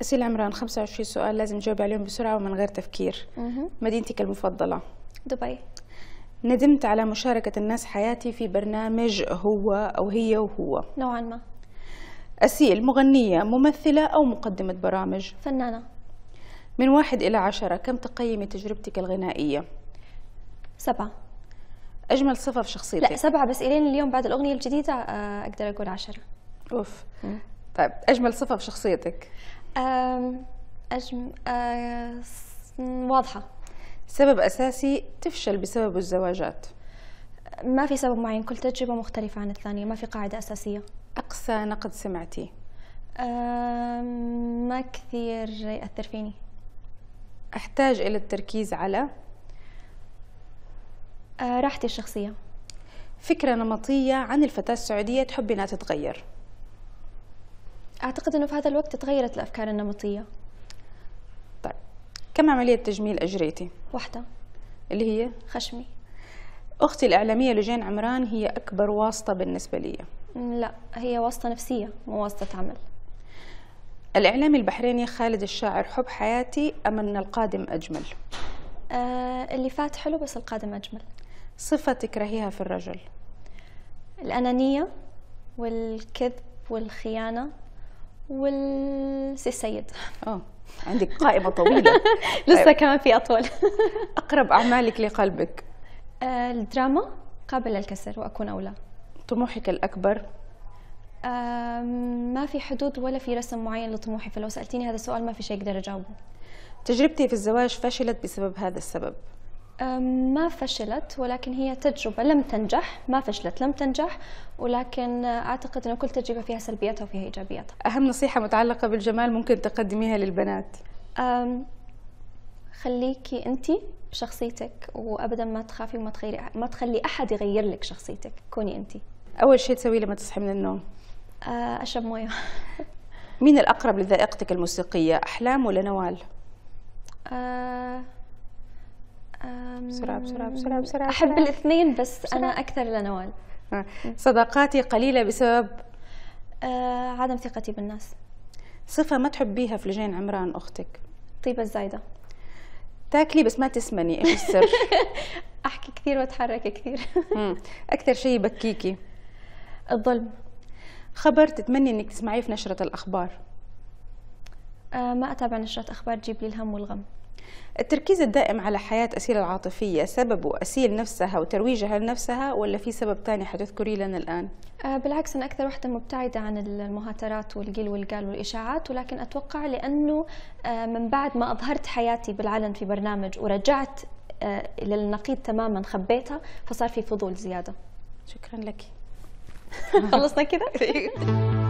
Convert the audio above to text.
أسيل عمران 25 سؤال لازم تجاوبي عليهم بسرعة ومن غير تفكير مه. مدينتك المفضلة دبي ندمت على مشاركة الناس حياتي في برنامج هو أو هي وهو نوعا ما أسيل مغنية ممثلة أو مقدمة برامج فنانة من واحد إلى عشرة كم تقيمي تجربتك الغنائية؟ سبعة أجمل صفة في شخصيتك؟ لا سبعة بس إلين اليوم بعد الأغنية الجديدة آه، أقدر أقول عشرة أوف مه. طيب أجمل صفة في شخصيتك؟ أجم... أه... واضحة سبب أساسي تفشل بسبب الزواجات ما في سبب معين كل تجربة مختلفة عن الثانية ما في قاعدة أساسية أقصى نقد سمعتي أه... ما كثير يأثر فيني أحتاج إلى التركيز على أه... راحتي الشخصية فكرة نمطية عن الفتاة السعودية تحب أنها تتغير أعتقد أنه في هذا الوقت تغيرت الأفكار النمطية طيب كم عملية تجميل أجريتي؟ واحدة اللي هي خشمي أختي الإعلامية لجين عمران هي أكبر واسطة بالنسبة لي لا هي واسطة نفسية مو واسطة عمل الإعلامي البحريني خالد الشاعر حب حياتي أم أن القادم أجمل؟ آه اللي فات حلو بس القادم أجمل صفة تكرهيها في الرجل؟ الأنانية والكذب والخيانة والسي السيد اه عندك قائمه طويله لسه طيب. كمان في اطول اقرب اعمالك لقلبك آه، الدراما قابل للكسر واكون اولى طموحك الاكبر ما في حدود ولا في رسم معين لطموحي فلو سالتيني هذا السؤال ما في شيء اقدر اجاوبه تجربتي في الزواج فشلت بسبب هذا السبب ما فشلت ولكن هي تجربة لم تنجح ما فشلت لم تنجح ولكن أعتقد أن كل تجربة فيها سلبياتها وفيها إيجابياتها أهم نصيحة متعلقة بالجمال ممكن تقدميها للبنات خليكي أنت بشخصيتك وأبدا ما تخافي وما تغيري ما تخلي أحد يغير لك شخصيتك كوني أنت أول شيء تسويه لما تصحي من النوم أه، أشرب موية مين الأقرب لذائقتك الموسيقية أحلام ولا نوال؟ أه بسرعة بسرعة بسرعة بسرعة أحب الاثنين بس بسرعة. أنا أكثر لنوال آه. صداقاتي قليلة بسبب آه عدم ثقتي بالناس صفة ما تحبيها في لجين عمران أختك طيبة الزايدة تاكلي بس ما تسمني إيش السر أحكي كثير وأتحرك كثير أكثر شيء يبكيكي الظلم خبر تتمني إنك تسمعيه في نشرة الأخبار آه ما أتابع نشرة أخبار تجيب لي الهم والغم التركيز الدائم على حياة أسيل العاطفية سببه أسيل نفسها وترويجها لنفسها ولا في سبب ثاني حتذكري لنا الآن؟ آه، بالعكس أنا أكثر وحدة مبتعدة عن المهاترات والقيل والقال والإشاعات ولكن أتوقع لأنه آه، من بعد ما أظهرت حياتي بالعلن في برنامج ورجعت آه، للنقيض تماما خبيتها فصار في فضول زيادة شكرا لك خلصنا كذا